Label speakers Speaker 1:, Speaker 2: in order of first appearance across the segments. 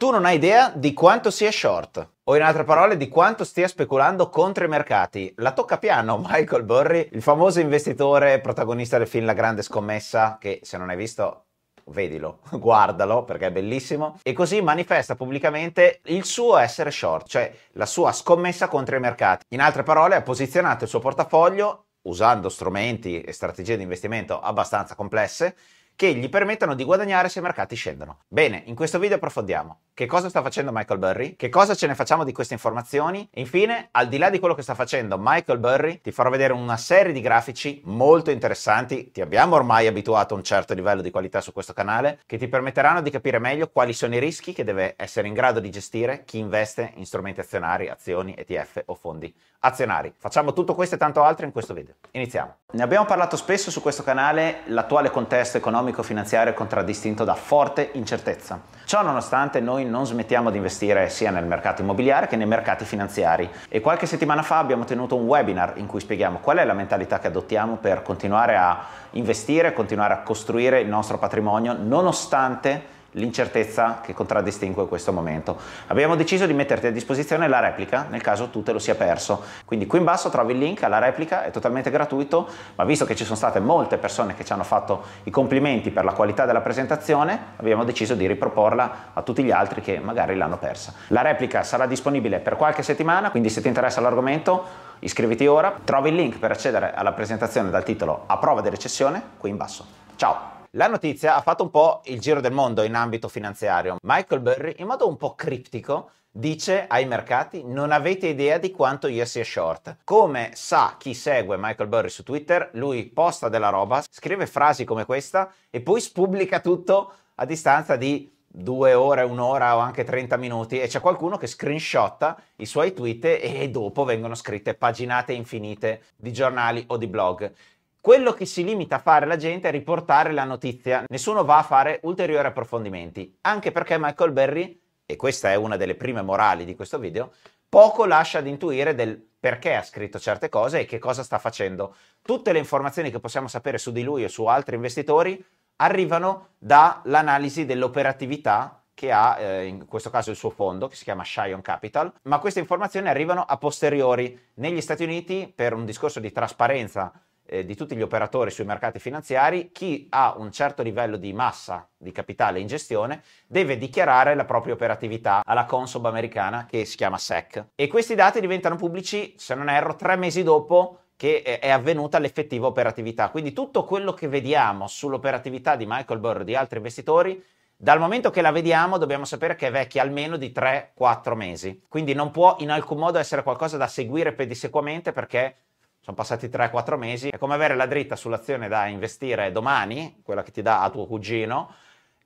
Speaker 1: Tu non hai idea di quanto sia short, o in altre parole di quanto stia speculando contro i mercati. La tocca piano Michael Burry, il famoso investitore protagonista del film La grande scommessa, che se non hai visto vedilo, guardalo perché è bellissimo. E così manifesta pubblicamente il suo essere short, cioè la sua scommessa contro i mercati. In altre parole, ha posizionato il suo portafoglio usando strumenti e strategie di investimento abbastanza complesse che gli permettano di guadagnare se i mercati scendono. Bene, in questo video approfondiamo che cosa sta facendo Michael Burry, che cosa ce ne facciamo di queste informazioni e infine, al di là di quello che sta facendo Michael Burry, ti farò vedere una serie di grafici molto interessanti, ti abbiamo ormai abituato a un certo livello di qualità su questo canale, che ti permetteranno di capire meglio quali sono i rischi che deve essere in grado di gestire chi investe in strumenti azionari, azioni, ETF o fondi azionari. Facciamo tutto questo e tanto altro in questo video. Iniziamo. Ne abbiamo parlato spesso su questo canale, l'attuale contesto economico economico-finanziario contraddistinto da forte incertezza. Ciò nonostante noi non smettiamo di investire sia nel mercato immobiliare che nei mercati finanziari e qualche settimana fa abbiamo tenuto un webinar in cui spieghiamo qual è la mentalità che adottiamo per continuare a investire, continuare a costruire il nostro patrimonio nonostante l'incertezza che contraddistingue questo momento. Abbiamo deciso di metterti a disposizione la replica nel caso tu te lo sia perso. Quindi qui in basso trovi il link alla replica, è totalmente gratuito, ma visto che ci sono state molte persone che ci hanno fatto i complimenti per la qualità della presentazione, abbiamo deciso di riproporla a tutti gli altri che magari l'hanno persa. La replica sarà disponibile per qualche settimana, quindi se ti interessa l'argomento iscriviti ora, trovi il link per accedere alla presentazione dal titolo A prova di recessione qui in basso. Ciao! La notizia ha fatto un po' il giro del mondo in ambito finanziario. Michael Burry, in modo un po' criptico, dice ai mercati non avete idea di quanto io sia short. Come sa chi segue Michael Burry su Twitter, lui posta della roba, scrive frasi come questa e poi spubblica tutto a distanza di due ore, un'ora o anche 30 minuti e c'è qualcuno che screenshotta i suoi tweet e dopo vengono scritte paginate infinite di giornali o di blog. Quello che si limita a fare la gente è riportare la notizia, nessuno va a fare ulteriori approfondimenti, anche perché Michael Berry, e questa è una delle prime morali di questo video, poco lascia ad intuire del perché ha scritto certe cose e che cosa sta facendo. Tutte le informazioni che possiamo sapere su di lui o su altri investitori arrivano dall'analisi dell'operatività che ha eh, in questo caso il suo fondo che si chiama Shion Capital, ma queste informazioni arrivano a posteriori. Negli Stati Uniti per un discorso di trasparenza eh, di tutti gli operatori sui mercati finanziari, chi ha un certo livello di massa di capitale in gestione deve dichiarare la propria operatività alla Consob americana che si chiama SEC. E questi dati diventano pubblici, se non erro, tre mesi dopo che eh, è avvenuta l'effettiva operatività. Quindi tutto quello che vediamo sull'operatività di Michael Burr e di altri investitori dal momento che la vediamo dobbiamo sapere che è vecchia almeno di 3-4 mesi, quindi non può in alcun modo essere qualcosa da seguire pedissequamente perché sono passati 3-4 mesi, è come avere la dritta sull'azione da investire domani, quella che ti dà a tuo cugino,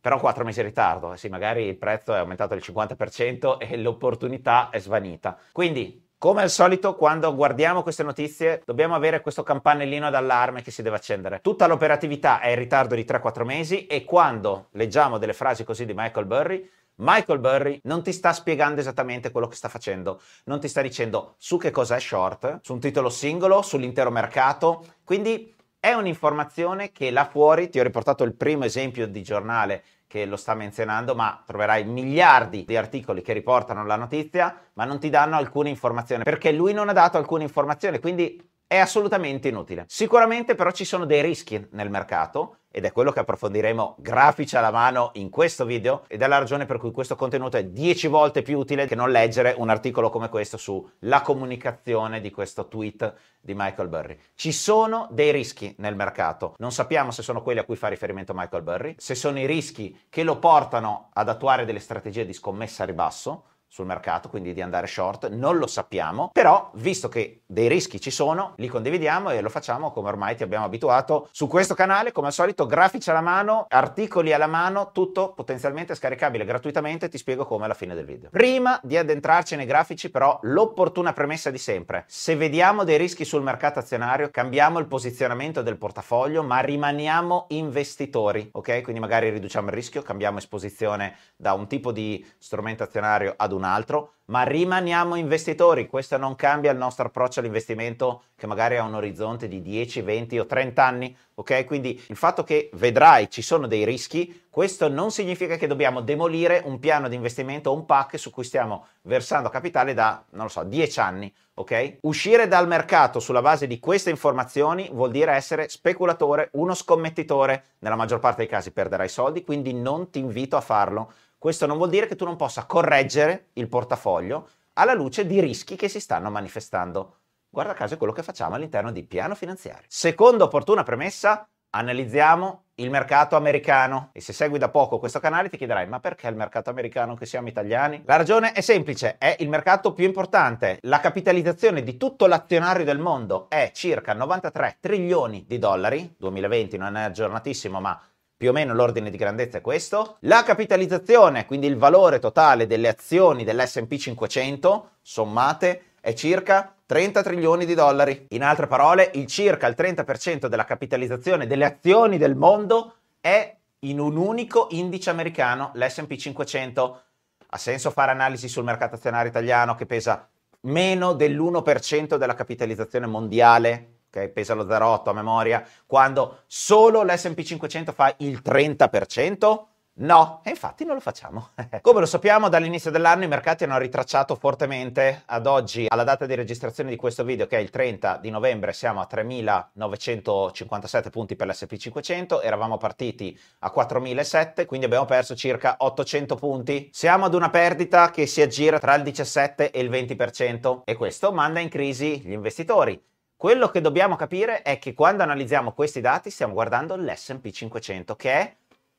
Speaker 1: però 4 mesi in ritardo, eh sì, magari il prezzo è aumentato del 50% e l'opportunità è svanita. Quindi come al solito, quando guardiamo queste notizie, dobbiamo avere questo campanellino d'allarme che si deve accendere. Tutta l'operatività è in ritardo di 3-4 mesi e quando leggiamo delle frasi così di Michael Burry, Michael Burry non ti sta spiegando esattamente quello che sta facendo, non ti sta dicendo su che cosa è short, su un titolo singolo, sull'intero mercato, quindi è un'informazione che là fuori, ti ho riportato il primo esempio di giornale che lo sta menzionando, ma troverai miliardi di articoli che riportano la notizia, ma non ti danno alcuna informazione, perché lui non ha dato alcuna informazione, quindi è assolutamente inutile. Sicuramente però ci sono dei rischi nel mercato ed è quello che approfondiremo grafici alla mano in questo video ed è la ragione per cui questo contenuto è 10 volte più utile che non leggere un articolo come questo sulla comunicazione di questo tweet di Michael Burry. Ci sono dei rischi nel mercato, non sappiamo se sono quelli a cui fa riferimento Michael Burry, se sono i rischi che lo portano ad attuare delle strategie di scommessa a ribasso, sul mercato, quindi di andare short, non lo sappiamo, però visto che dei rischi ci sono, li condividiamo e lo facciamo come ormai ti abbiamo abituato su questo canale, come al solito grafici alla mano, articoli alla mano, tutto potenzialmente scaricabile gratuitamente, ti spiego come alla fine del video. Prima di addentrarci nei grafici però l'opportuna premessa di sempre, se vediamo dei rischi sul mercato azionario cambiamo il posizionamento del portafoglio ma rimaniamo investitori, ok? Quindi magari riduciamo il rischio, cambiamo esposizione da un tipo di strumento azionario ad un qualcun altro, ma rimaniamo investitori. Questo non cambia il nostro approccio all'investimento che magari ha un orizzonte di 10, 20 o 30 anni, ok? Quindi il fatto che vedrai ci sono dei rischi, questo non significa che dobbiamo demolire un piano di investimento o un pack su cui stiamo versando capitale da, non lo so, 10 anni, ok? Uscire dal mercato sulla base di queste informazioni vuol dire essere speculatore, uno scommettitore. Nella maggior parte dei casi perderai soldi, quindi non ti invito a farlo. Questo non vuol dire che tu non possa correggere il portafoglio alla luce di rischi che si stanno manifestando. Guarda caso è quello che facciamo all'interno di piano finanziario. Seconda opportuna premessa, analizziamo il mercato americano. E se segui da poco questo canale ti chiederai ma perché il mercato americano che siamo italiani? La ragione è semplice, è il mercato più importante. La capitalizzazione di tutto l'azionario del mondo è circa 93 trilioni di dollari, 2020 non è aggiornatissimo ma più o meno l'ordine di grandezza è questo. La capitalizzazione, quindi il valore totale delle azioni dell'SP 500 sommate, è circa 30 trilioni di dollari. In altre parole, il circa il 30% della capitalizzazione delle azioni del mondo è in un unico indice americano, l'SP 500. Ha senso fare analisi sul mercato azionario italiano che pesa meno dell'1% della capitalizzazione mondiale pesa lo 0,8 a memoria, quando solo l'SP 500 fa il 30%? No, e infatti non lo facciamo. Come lo sappiamo, dall'inizio dell'anno i mercati hanno ritracciato fortemente. Ad oggi, alla data di registrazione di questo video, che è il 30 di novembre, siamo a 3.957 punti per l'SP500. Eravamo partiti a 4.007, quindi abbiamo perso circa 800 punti. Siamo ad una perdita che si aggira tra il 17 e il 20%. E questo manda in crisi gli investitori quello che dobbiamo capire è che quando analizziamo questi dati stiamo guardando l'SP 500, che è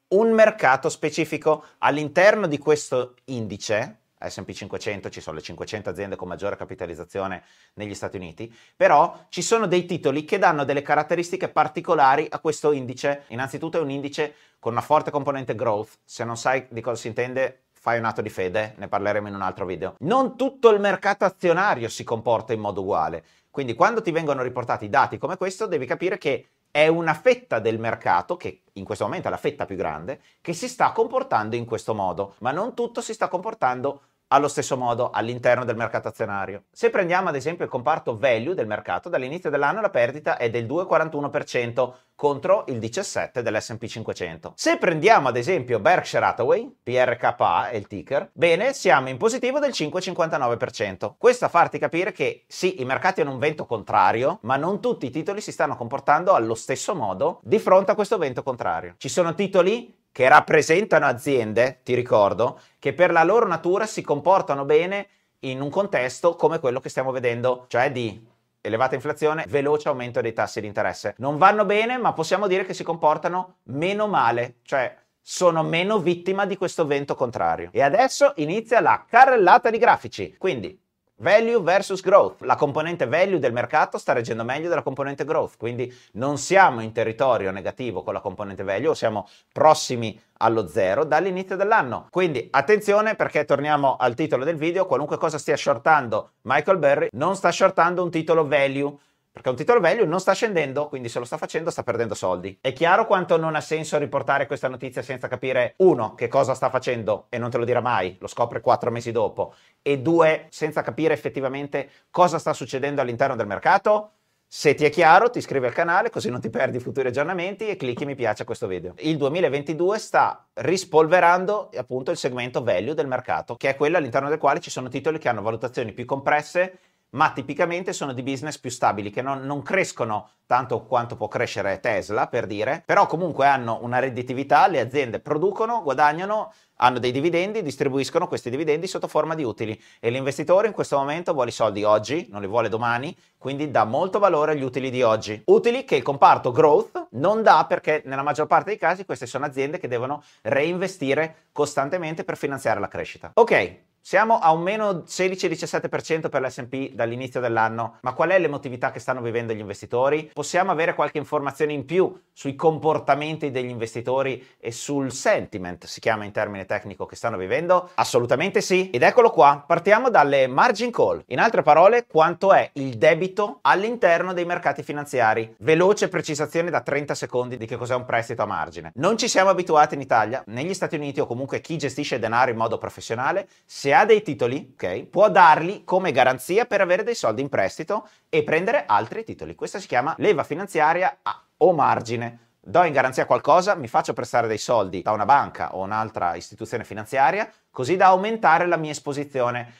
Speaker 1: un mercato specifico. All'interno di questo indice, SP 500, ci sono le 500 aziende con maggiore capitalizzazione negli Stati Uniti, però ci sono dei titoli che danno delle caratteristiche particolari a questo indice. Innanzitutto è un indice con una forte componente growth, se non sai di cosa si intende fai un atto di fede, ne parleremo in un altro video. Non tutto il mercato azionario si comporta in modo uguale. Quindi quando ti vengono riportati dati come questo, devi capire che è una fetta del mercato, che in questo momento è la fetta più grande, che si sta comportando in questo modo, ma non tutto si sta comportando allo stesso modo all'interno del mercato azionario. Se prendiamo ad esempio il comparto value del mercato, dall'inizio dell'anno la perdita è del 2,41% contro il 17% dell'S&P 500. Se prendiamo ad esempio Berkshire Hathaway, PRKA è il ticker, bene, siamo in positivo del 5,59%. Questo a farti capire che sì, i mercati hanno un vento contrario, ma non tutti i titoli si stanno comportando allo stesso modo di fronte a questo vento contrario. Ci sono titoli che rappresentano aziende, ti ricordo, che per la loro natura si comportano bene in un contesto come quello che stiamo vedendo, cioè di elevata inflazione, veloce aumento dei tassi di interesse. Non vanno bene, ma possiamo dire che si comportano meno male, cioè sono meno vittima di questo vento contrario. E adesso inizia la carrellata di grafici. Quindi Value versus growth. La componente value del mercato sta reggendo meglio della componente growth, quindi non siamo in territorio negativo con la componente value, siamo prossimi allo zero dall'inizio dell'anno. Quindi attenzione perché torniamo al titolo del video, qualunque cosa stia shortando Michael Berry non sta shortando un titolo value perché un titolo value non sta scendendo, quindi se lo sta facendo sta perdendo soldi. È chiaro quanto non ha senso riportare questa notizia senza capire, uno, che cosa sta facendo e non te lo dirà mai, lo scopre quattro mesi dopo, e due, senza capire effettivamente cosa sta succedendo all'interno del mercato? Se ti è chiaro, ti iscrivi al canale così non ti perdi futuri aggiornamenti e clicchi mi piace a questo video. Il 2022 sta rispolverando appunto il segmento value del mercato, che è quello all'interno del quale ci sono titoli che hanno valutazioni più compresse ma tipicamente sono di business più stabili, che non, non, crescono tanto quanto può crescere Tesla, per dire, però comunque hanno una redditività, le aziende producono, guadagnano, hanno dei dividendi, distribuiscono questi dividendi sotto forma di utili e l'investitore in questo momento vuole i soldi oggi, non li vuole domani, quindi dà molto valore agli utili di oggi. Utili che il comparto growth non dà perché nella maggior parte dei casi queste sono aziende che devono reinvestire costantemente per finanziare la crescita. Ok, siamo a un meno 16-17% per l'SP dall'inizio dell'anno, ma qual è l'emotività che stanno vivendo gli investitori? Possiamo avere qualche informazione in più sui comportamenti degli investitori e sul sentiment, si chiama in termine tecnico, che stanno vivendo? Assolutamente sì. Ed eccolo qua, partiamo dalle margin call. In altre parole, quanto è il debito all'interno dei mercati finanziari? Veloce precisazione da 30 secondi di che cos'è un prestito a margine. Non ci siamo abituati in Italia, negli Stati Uniti o comunque chi gestisce denaro in modo professionale, siamo ha dei titoli, okay, può darli come garanzia per avere dei soldi in prestito e prendere altri titoli. Questa si chiama leva finanziaria a, o margine. Do in garanzia qualcosa, mi faccio prestare dei soldi da una banca o un'altra istituzione finanziaria, così da aumentare la mia esposizione.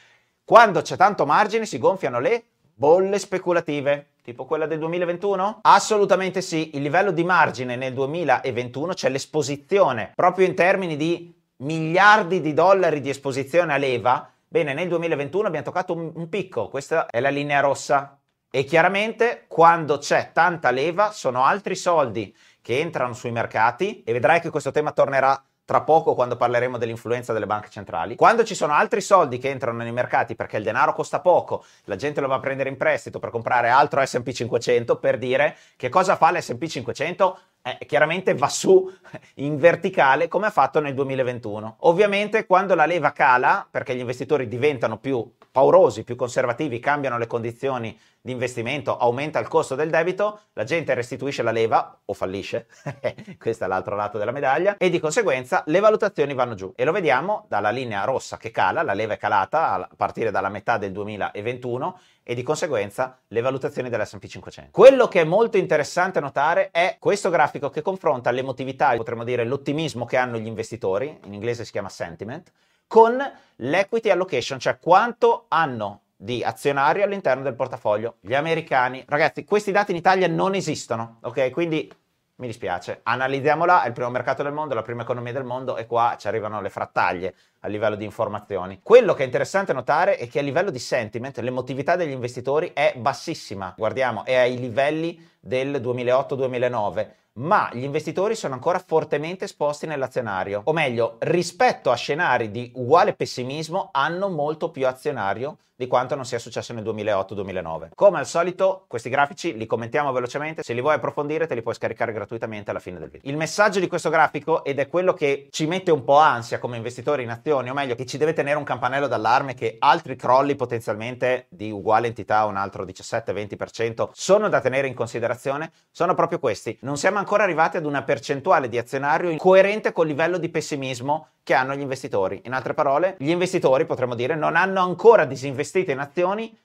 Speaker 1: Quando c'è tanto margine si gonfiano le bolle speculative, tipo quella del 2021? Assolutamente sì, il livello di margine nel 2021, cioè l'esposizione proprio in termini di miliardi di dollari di esposizione a leva, bene, nel 2021 abbiamo toccato un, un picco, questa è la linea rossa. E chiaramente quando c'è tanta leva sono altri soldi che entrano sui mercati e vedrai che questo tema tornerà tra poco quando parleremo dell'influenza delle banche centrali. Quando ci sono altri soldi che entrano nei mercati perché il denaro costa poco, la gente lo va a prendere in prestito per comprare altro SP 500, per dire che cosa fa l'SP 500? eh, chiaramente va su in verticale come ha fatto nel 2021. Ovviamente quando la leva cala, perché gli investitori diventano più paurosi, più conservativi, cambiano le condizioni di investimento, aumenta il costo del debito, la gente restituisce la leva o fallisce, questo è l'altro lato della medaglia, e di conseguenza le valutazioni vanno giù. E lo vediamo dalla linea rossa che cala, la leva è calata a partire dalla metà del 2021 e di conseguenza le valutazioni dell'S&P 500. Quello che è molto interessante notare è questo grafico grafico che confronta l'emotività, potremmo dire l'ottimismo che hanno gli investitori, in inglese si chiama sentiment, con l'equity allocation, cioè quanto hanno di azionario all'interno del portafoglio. Gli americani, ragazzi, questi dati in Italia non esistono, ok? Quindi mi dispiace, analizziamola, è il primo mercato del mondo, la prima economia del mondo e qua ci arrivano le frattaglie a livello di informazioni. Quello che è interessante notare è che a livello di sentiment l'emotività degli investitori è bassissima, guardiamo, è ai livelli del 2008-2009 ma gli investitori sono ancora fortemente esposti nell'azionario. O meglio, rispetto a scenari di uguale pessimismo, hanno molto più azionario di quanto non sia successo nel 2008-2009. Come al solito, questi grafici li commentiamo velocemente, se li vuoi approfondire te li puoi scaricare gratuitamente alla fine del video. Il messaggio di questo grafico, ed è quello che ci mette un po' ansia come investitori in azioni, o meglio, che ci deve tenere un campanello d'allarme che altri crolli potenzialmente di uguale entità, un altro 17-20%, sono da tenere in considerazione, sono proprio questi. Non siamo ancora arrivati ad una percentuale di azionario coerente col livello di pessimismo che hanno gli investitori. In altre parole, gli investitori, potremmo dire, non hanno ancora disinvestito investite in azioni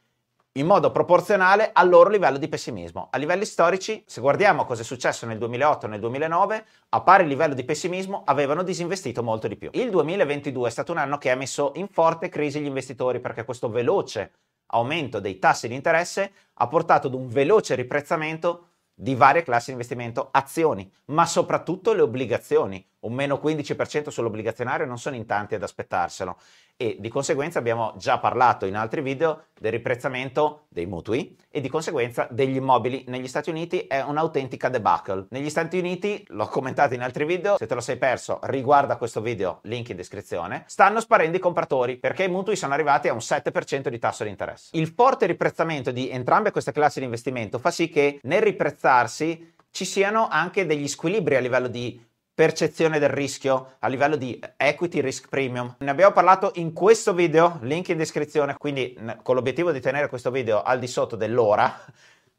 Speaker 1: in modo proporzionale al loro livello di pessimismo. A livelli storici, se guardiamo cosa è successo nel 2008 e nel 2009, a pari livello di pessimismo avevano disinvestito molto di più. Il 2022 è stato un anno che ha messo in forte crisi gli investitori perché questo veloce aumento dei tassi di interesse ha portato ad un veloce riprezzamento di varie classi di investimento, azioni, ma soprattutto le obbligazioni un meno 15% sull'obbligazionario non sono in tanti ad aspettarselo e di conseguenza abbiamo già parlato in altri video del riprezzamento dei mutui e di conseguenza degli immobili negli Stati Uniti è un'autentica debacle. Negli Stati Uniti, l'ho commentato in altri video, se te lo sei perso riguarda questo video, link in descrizione, stanno sparendo i compratori perché i mutui sono arrivati a un 7% di tasso di interesse. Il forte riprezzamento di entrambe queste classi di investimento fa sì che nel riprezzarsi ci siano anche degli squilibri a livello di percezione del rischio a livello di equity risk premium. Ne abbiamo parlato in questo video, link in descrizione, quindi con l'obiettivo di tenere questo video al di sotto dell'ora,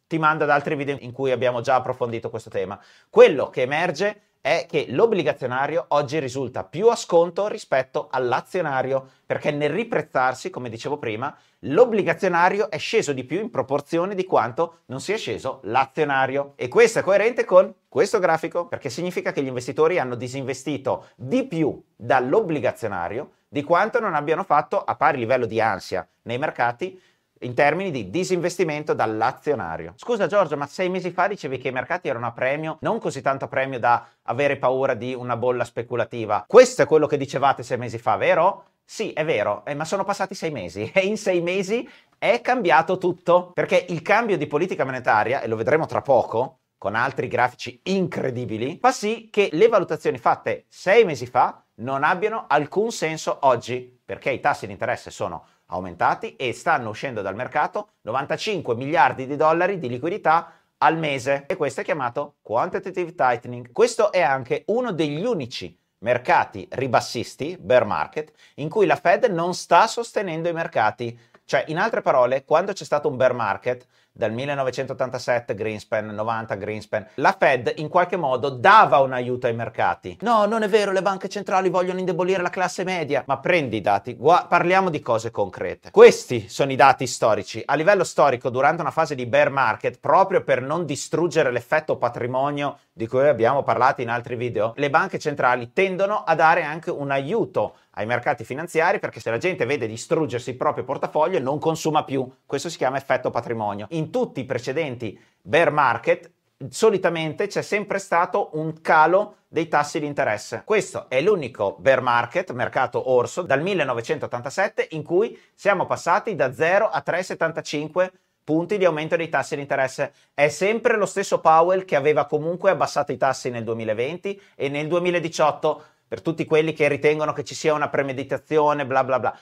Speaker 1: ti mando ad altri video in cui abbiamo già approfondito questo tema. Quello che emerge è che l'obbligazionario oggi risulta più a sconto rispetto all'azionario, perché nel riprezzarsi, come dicevo prima, l'obbligazionario è sceso di più in proporzione di quanto non sia sceso l'azionario. E questo è coerente con questo grafico, perché significa che gli investitori hanno disinvestito di più dall'obbligazionario di quanto non abbiano fatto a pari livello di ansia nei mercati in termini di disinvestimento dall'azionario. Scusa Giorgio, ma sei mesi fa dicevi che i mercati erano a premio, non così tanto a premio da avere paura di una bolla speculativa. Questo è quello che dicevate sei mesi fa, vero? Sì, è vero, eh, ma sono passati sei mesi e in sei mesi è cambiato tutto, perché il cambio di politica monetaria, e lo vedremo tra poco, con altri grafici incredibili, fa sì che le valutazioni fatte sei mesi fa non abbiano alcun senso oggi, perché i tassi di interesse sono aumentati e stanno uscendo dal mercato 95 miliardi di dollari di liquidità al mese e questo è chiamato quantitative tightening. Questo è anche uno degli unici mercati ribassisti, bear market, in cui la Fed non sta sostenendo i mercati. Cioè, in altre parole, quando c'è stato un bear market, dal 1987 Greenspan, 90 Greenspan, la Fed in qualche modo dava un aiuto ai mercati. No, non è vero, le banche centrali vogliono indebolire la classe media, ma prendi i dati, gua- parliamo di cose concrete. Questi sono i dati storici. A livello storico, durante una fase di bear market, proprio per non distruggere l'effetto patrimonio di cui abbiamo parlato in altri video, le banche centrali tendono a dare anche un aiuto ai mercati finanziari perché se la gente vede distruggersi il proprio portafoglio non consuma più. Questo si chiama effetto patrimonio. In tutti i precedenti bear market solitamente c'è sempre stato un calo dei tassi di interesse. Questo è l'unico bear market, mercato orso, dal 1987 in cui siamo passati da 0 a 3,75 punti di aumento dei tassi di interesse. È sempre lo stesso Powell che aveva comunque abbassato i tassi nel 2020 e nel 2018 per tutti quelli che ritengono che ci sia una premeditazione, bla bla bla.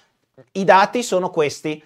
Speaker 1: I dati sono questi.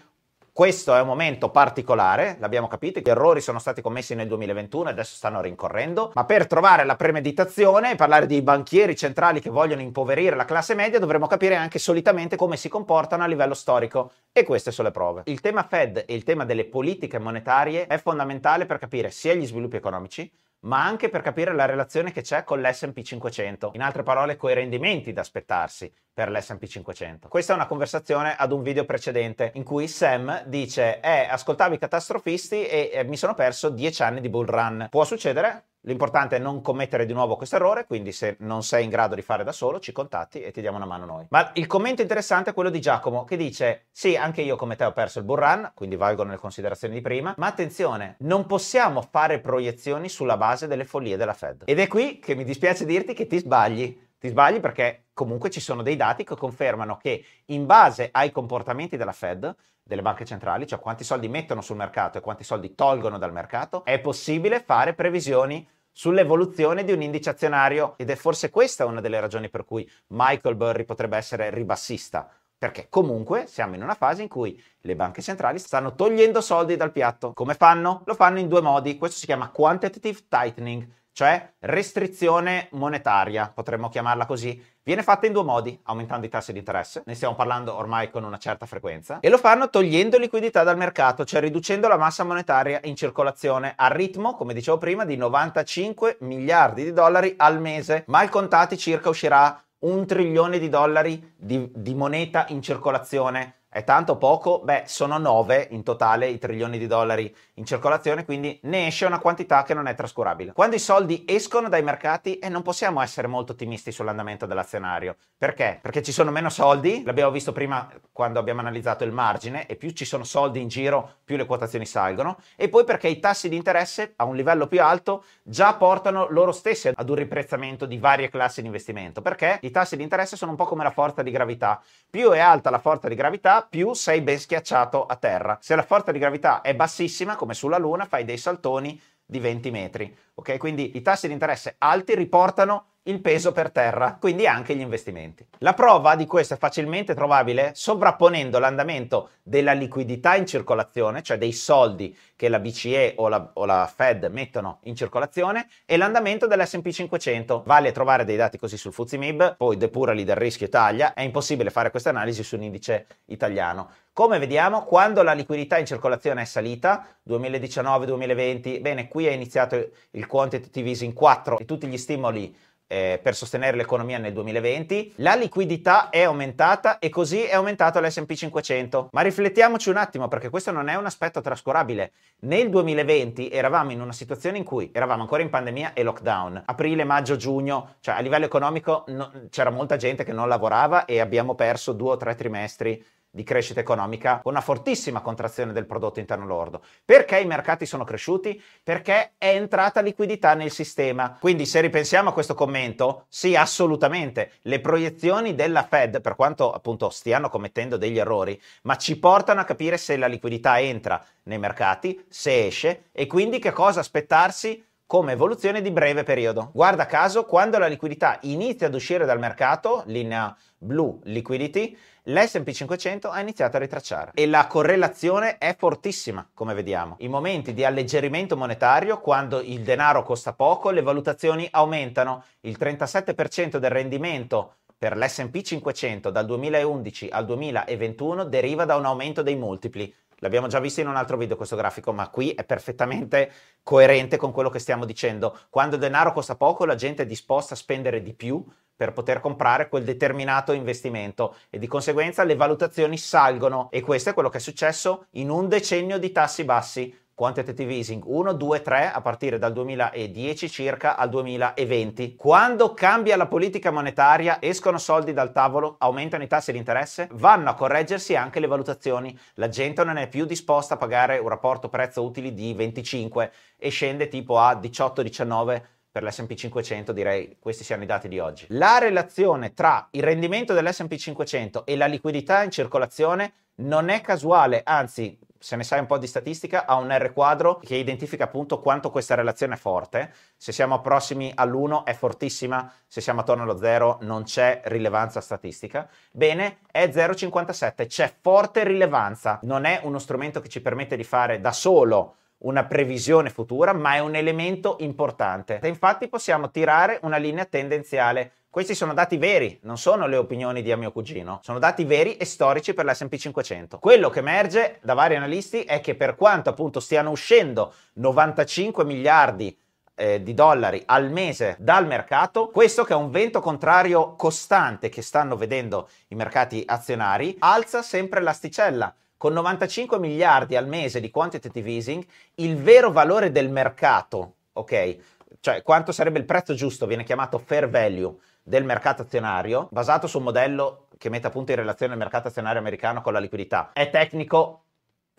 Speaker 1: Questo è un momento particolare, l'abbiamo capito, gli errori sono stati commessi nel 2021 e adesso stanno rincorrendo, ma per trovare la premeditazione e parlare di banchieri centrali che vogliono impoverire la classe media dovremmo capire anche solitamente come si comportano a livello storico e queste sono le prove. Il tema Fed e il tema delle politiche monetarie è fondamentale per capire sia gli sviluppi economici, ma anche per capire la relazione che c'è con l'SP 500. In altre parole, coi rendimenti da aspettarsi per l'SP 500. Questa è una conversazione ad un video precedente in cui Sam dice: Eh, ascoltavi i catastrofisti e eh, mi sono perso 10 anni di bull run. Può succedere? L'importante è non commettere di nuovo questo errore, quindi se non sei in grado di fare da solo, ci contatti e ti diamo una mano noi. Ma il commento interessante è quello di Giacomo che dice: Sì, anche io come te ho perso il run, quindi valgono le considerazioni di prima, ma attenzione, non possiamo fare proiezioni sulla base delle follie della Fed. Ed è qui che mi dispiace dirti che ti sbagli. Ti sbagli perché comunque ci sono dei dati che confermano che in base ai comportamenti della Fed delle banche centrali, cioè quanti soldi mettono sul mercato e quanti soldi tolgono dal mercato, è possibile fare previsioni sull'evoluzione di un indice azionario ed è forse questa una delle ragioni per cui Michael Burry potrebbe essere ribassista, perché comunque siamo in una fase in cui le banche centrali stanno togliendo soldi dal piatto. Come fanno? Lo fanno in due modi, questo si chiama quantitative tightening, cioè restrizione monetaria, potremmo chiamarla così, viene fatta in due modi, aumentando i tassi di interesse, ne stiamo parlando ormai con una certa frequenza, e lo fanno togliendo liquidità dal mercato, cioè riducendo la massa monetaria in circolazione al ritmo, come dicevo prima, di 95 miliardi di dollari al mese, mal contati circa uscirà un trilione di dollari di, di moneta in circolazione è tanto poco? Beh, sono 9 in totale i trilioni di dollari in circolazione, quindi ne esce una quantità che non è trascurabile. Quando i soldi escono dai mercati eh, non possiamo essere molto ottimisti sull'andamento dell'azionario. Perché? Perché ci sono meno soldi, l'abbiamo visto prima quando abbiamo analizzato il margine, e più ci sono soldi in giro, più le quotazioni salgono, e poi perché i tassi di interesse a un livello più alto già portano loro stessi ad un riprezzamento di varie classi di investimento, perché i tassi di interesse sono un po' come la forza di gravità. Più è alta la forza di gravità, più sei ben schiacciato a terra. Se la forza di gravità è bassissima, come sulla Luna, fai dei saltoni di 20 metri. Ok? Quindi i tassi di interesse alti riportano il peso per terra, quindi anche gli investimenti. La prova di questo è facilmente trovabile sovrapponendo l'andamento della liquidità in circolazione, cioè dei soldi che la BCE o la, o la Fed mettono in circolazione, e l'andamento dell'SP 500. Vale trovare dei dati così sul Fuzzi MIB, poi depurali del rischio Italia, è impossibile fare questa analisi su un indice italiano. Come vediamo, quando la liquidità in circolazione è salita, 2019-2020, bene, qui è iniziato il quantitative easing 4 e tutti gli stimoli eh, per sostenere l'economia nel 2020, la liquidità è aumentata e così è aumentato l'SP 500. Ma riflettiamoci un attimo perché questo non è un aspetto trascurabile. Nel 2020 eravamo in una situazione in cui eravamo ancora in pandemia e lockdown, aprile, maggio, giugno, cioè a livello economico no, c'era molta gente che non lavorava e abbiamo perso due o tre trimestri di crescita economica con una fortissima contrazione del prodotto interno lordo. Perché i mercati sono cresciuti? Perché è entrata liquidità nel sistema. Quindi se ripensiamo a questo commento, sì, assolutamente, le proiezioni della Fed, per quanto appunto stiano commettendo degli errori, ma ci portano a capire se la liquidità entra nei mercati, se esce e quindi che cosa aspettarsi come evoluzione di breve periodo. Guarda caso, quando la liquidità inizia ad uscire dal mercato, linea blu liquidity, l'S&P 500 ha iniziato a ritracciare e la correlazione è fortissima, come vediamo. In momenti di alleggerimento monetario, quando il denaro costa poco, le valutazioni aumentano. Il 37% del rendimento per l'S&P 500 dal 2011 al 2021 deriva da un aumento dei multipli L'abbiamo già visto in un altro video questo grafico, ma qui è perfettamente coerente con quello che stiamo dicendo. Quando il denaro costa poco, la gente è disposta a spendere di più per poter comprare quel determinato investimento e di conseguenza le valutazioni salgono e questo è quello che è successo in un decennio di tassi bassi quantitative easing 1, 2, 3 a partire dal 2010 circa al 2020. Quando cambia la politica monetaria, escono soldi dal tavolo, aumentano i tassi di interesse, vanno a correggersi anche le valutazioni. La gente non è più disposta a pagare un rapporto prezzo-utili di 25 e scende tipo a 18-19 per l'SP 500 direi questi siano i dati di oggi. La relazione tra il rendimento dell'SP 500 e la liquidità in circolazione non è casuale, anzi se ne sai un po' di statistica, ha un R quadro che identifica appunto quanto questa relazione è forte. Se siamo prossimi all'1 è fortissima, se siamo attorno allo 0 non c'è rilevanza statistica. Bene, è 0,57, c'è forte rilevanza. Non è uno strumento che ci permette di fare da solo una previsione futura, ma è un elemento importante. infatti possiamo tirare una linea tendenziale questi sono dati veri, non sono le opinioni di mio cugino, sono dati veri e storici per l'SP 500. Quello che emerge da vari analisti è che per quanto appunto stiano uscendo 95 miliardi eh, di dollari al mese dal mercato, questo che è un vento contrario costante che stanno vedendo i mercati azionari, alza sempre l'asticella. Con 95 miliardi al mese di quantitative easing, il vero valore del mercato, ok? Cioè quanto sarebbe il prezzo giusto, viene chiamato fair value del mercato azionario basato su un modello che mette appunto in relazione il mercato azionario americano con la liquidità. È tecnico,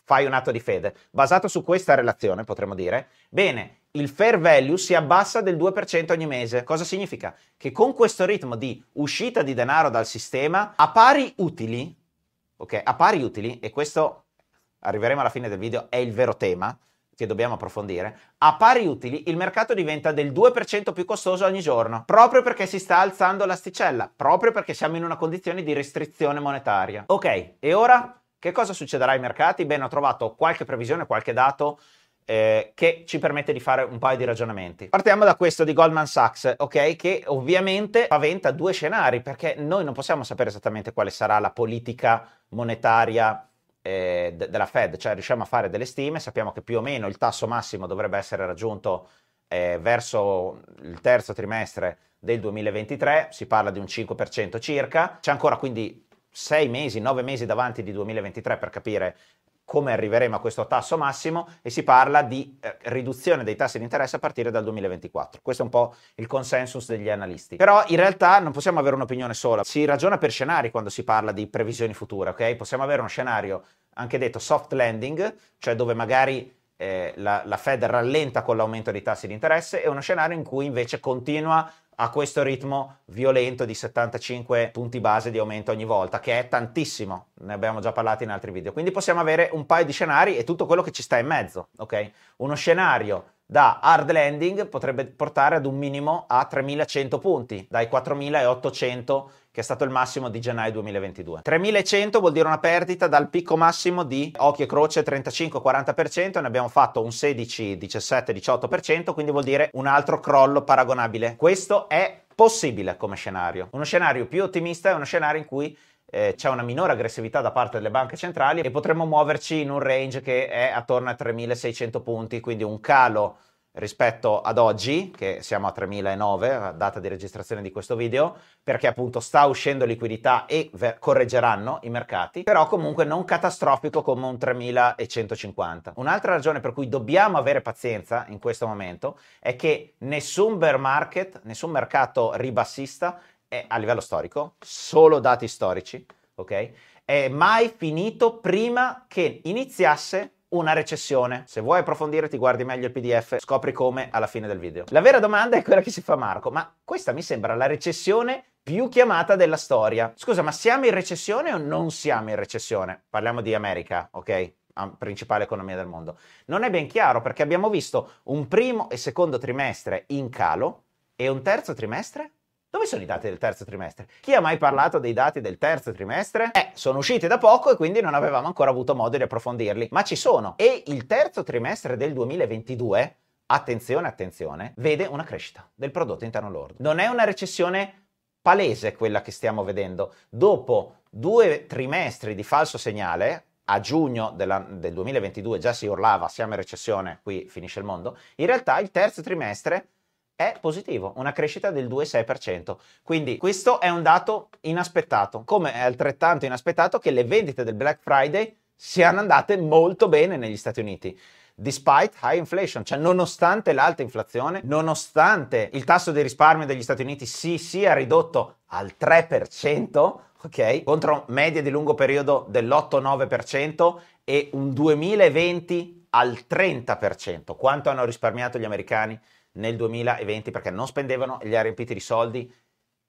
Speaker 1: fai un atto di fede. Basato su questa relazione, potremmo dire, bene, il fair value si abbassa del 2% ogni mese. Cosa significa? Che con questo ritmo di uscita di denaro dal sistema, a pari utili, ok, a pari utili, e questo arriveremo alla fine del video, è il vero tema, che dobbiamo approfondire, a pari utili il mercato diventa del 2% più costoso ogni giorno, proprio perché si sta alzando l'asticella, proprio perché siamo in una condizione di restrizione monetaria. Ok, e ora che cosa succederà ai mercati? Bene, ho trovato qualche previsione, qualche dato eh, che ci permette di fare un paio di ragionamenti. Partiamo da questo di Goldman Sachs, ok? Che ovviamente paventa due scenari perché noi non possiamo sapere esattamente quale sarà la politica monetaria eh, de- della Fed, cioè riusciamo a fare delle stime, sappiamo che più o meno il tasso massimo dovrebbe essere raggiunto eh, verso il terzo trimestre del 2023, si parla di un 5% circa, c'è ancora quindi 6 mesi, 9 mesi davanti di 2023 per capire come arriveremo a questo tasso massimo e si parla di eh, riduzione dei tassi di interesse a partire dal 2024. Questo è un po' il consensus degli analisti. Però in realtà non possiamo avere un'opinione sola, si ragiona per scenari quando si parla di previsioni future, ok? Possiamo avere uno scenario anche detto soft landing, cioè dove magari eh, la, la Fed rallenta con l'aumento dei tassi di interesse, e uno scenario in cui invece continua a questo ritmo violento di 75 punti base di aumento ogni volta, che è tantissimo, ne abbiamo già parlato in altri video. Quindi possiamo avere un paio di scenari e tutto quello che ci sta in mezzo, ok? Uno scenario da hard landing potrebbe portare ad un minimo a 3100 punti, dai 4800 che è stato il massimo di gennaio 2022. 3100 vuol dire una perdita dal picco massimo di occhio e croce 35-40%, ne abbiamo fatto un 16-17-18%, quindi vuol dire un altro crollo paragonabile. Questo è possibile come scenario. Uno scenario più ottimista è uno scenario in cui eh, c'è una minore aggressività da parte delle banche centrali e potremmo muoverci in un range che è attorno a 3.600 punti, quindi un calo rispetto ad oggi, che siamo a 3.009, data di registrazione di questo video, perché appunto sta uscendo liquidità e ver- correggeranno i mercati, però comunque non catastrofico come un 3.150. Un'altra ragione per cui dobbiamo avere pazienza in questo momento è che nessun bear market, nessun mercato ribassista a livello storico, solo dati storici, ok? È mai finito prima che iniziasse una recessione. Se vuoi approfondire ti guardi meglio il PDF, scopri come alla fine del video. La vera domanda è quella che si fa Marco, ma questa mi sembra la recessione più chiamata della storia. Scusa, ma siamo in recessione o non siamo in recessione? Parliamo di America, ok? Ah, principale economia del mondo. Non è ben chiaro perché abbiamo visto un primo e secondo trimestre in calo e un terzo trimestre dove sono i dati del terzo trimestre? Chi ha mai parlato dei dati del terzo trimestre? Eh, sono usciti da poco e quindi non avevamo ancora avuto modo di approfondirli, ma ci sono. E il terzo trimestre del 2022, attenzione, attenzione, vede una crescita del prodotto interno lordo. Non è una recessione palese quella che stiamo vedendo. Dopo due trimestri di falso segnale, a giugno della, del 2022 già si urlava siamo in recessione, qui finisce il mondo, in realtà il terzo trimestre è positivo, una crescita del 2,6%. Quindi questo è un dato inaspettato, come è altrettanto inaspettato che le vendite del Black Friday siano andate molto bene negli Stati Uniti despite high inflation, cioè nonostante l'alta inflazione, nonostante il tasso di risparmio degli Stati Uniti si sia ridotto al 3%, ok? Contro medie di lungo periodo dell'8-9% e un 2020 al 30%. Quanto hanno risparmiato gli americani nel 2020 perché non spendevano, li ha riempiti di soldi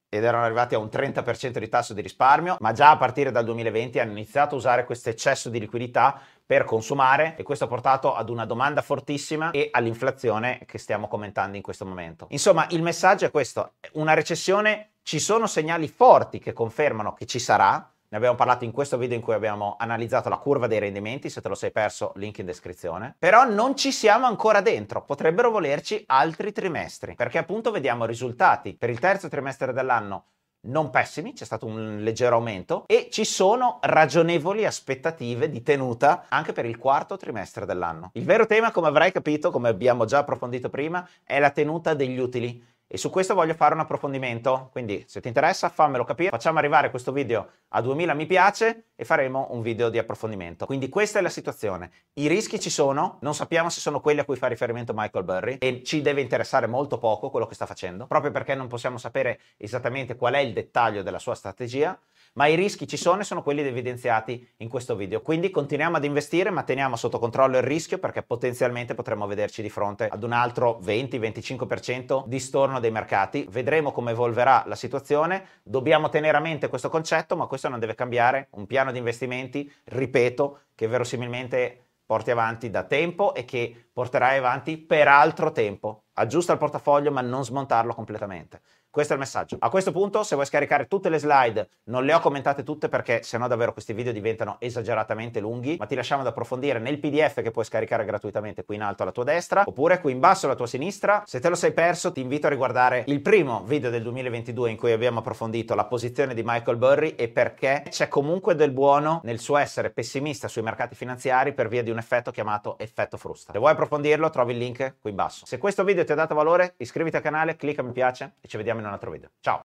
Speaker 1: ed erano arrivati a un 30% di tasso di risparmio, ma già a partire dal 2020 hanno iniziato a usare questo eccesso di liquidità per consumare e questo ha portato ad una domanda fortissima e all'inflazione che stiamo commentando in questo momento. Insomma, il messaggio è questo, una recessione, ci sono segnali forti che confermano che ci sarà, ne abbiamo parlato in questo video in cui abbiamo analizzato la curva dei rendimenti, se te lo sei perso, link in descrizione. Però non ci siamo ancora dentro, potrebbero volerci altri trimestri, perché appunto vediamo risultati per il terzo trimestre dell'anno non pessimi, c'è stato un leggero aumento e ci sono ragionevoli aspettative di tenuta anche per il quarto trimestre dell'anno. Il vero tema, come avrai capito, come abbiamo già approfondito prima, è la tenuta degli utili e su questo voglio fare un approfondimento, quindi se ti interessa fammelo capire, facciamo arrivare questo video a 2000 mi piace e faremo un video di approfondimento. Quindi questa è la situazione, i rischi ci sono, non sappiamo se sono quelli a cui fa riferimento Michael Burry e ci deve interessare molto poco quello che sta facendo, proprio perché non possiamo sapere esattamente qual è il dettaglio della sua strategia, ma i rischi ci sono e sono quelli evidenziati in questo video. Quindi continuiamo ad investire ma teniamo sotto controllo il rischio perché potenzialmente potremmo vederci di fronte ad un altro 20-25% di storno dei mercati. Vedremo come evolverà la situazione, dobbiamo tenere a mente questo concetto ma questo non deve cambiare un piano di investimenti, ripeto, che verosimilmente porti avanti da tempo e che porterai avanti per altro tempo. Aggiusta il portafoglio ma non smontarlo completamente. Questo è il messaggio. A questo punto, se vuoi scaricare tutte le slide, non le ho commentate tutte perché sennò davvero questi video diventano esageratamente lunghi, ma ti lasciamo ad approfondire nel PDF che puoi scaricare gratuitamente qui in alto alla tua destra, oppure qui in basso alla tua sinistra. Se te lo sei perso, ti invito a riguardare il primo video del 2022 in cui abbiamo approfondito la posizione di Michael Burry e perché c'è comunque del buono nel suo essere pessimista sui mercati finanziari per via di un effetto chiamato effetto frusta. Se vuoi approfondirlo, trovi il link qui in basso. Se questo video ti ha dato valore, iscriviti al canale, clicca mi piace e ci vediamo in nell'altro video. Ciao!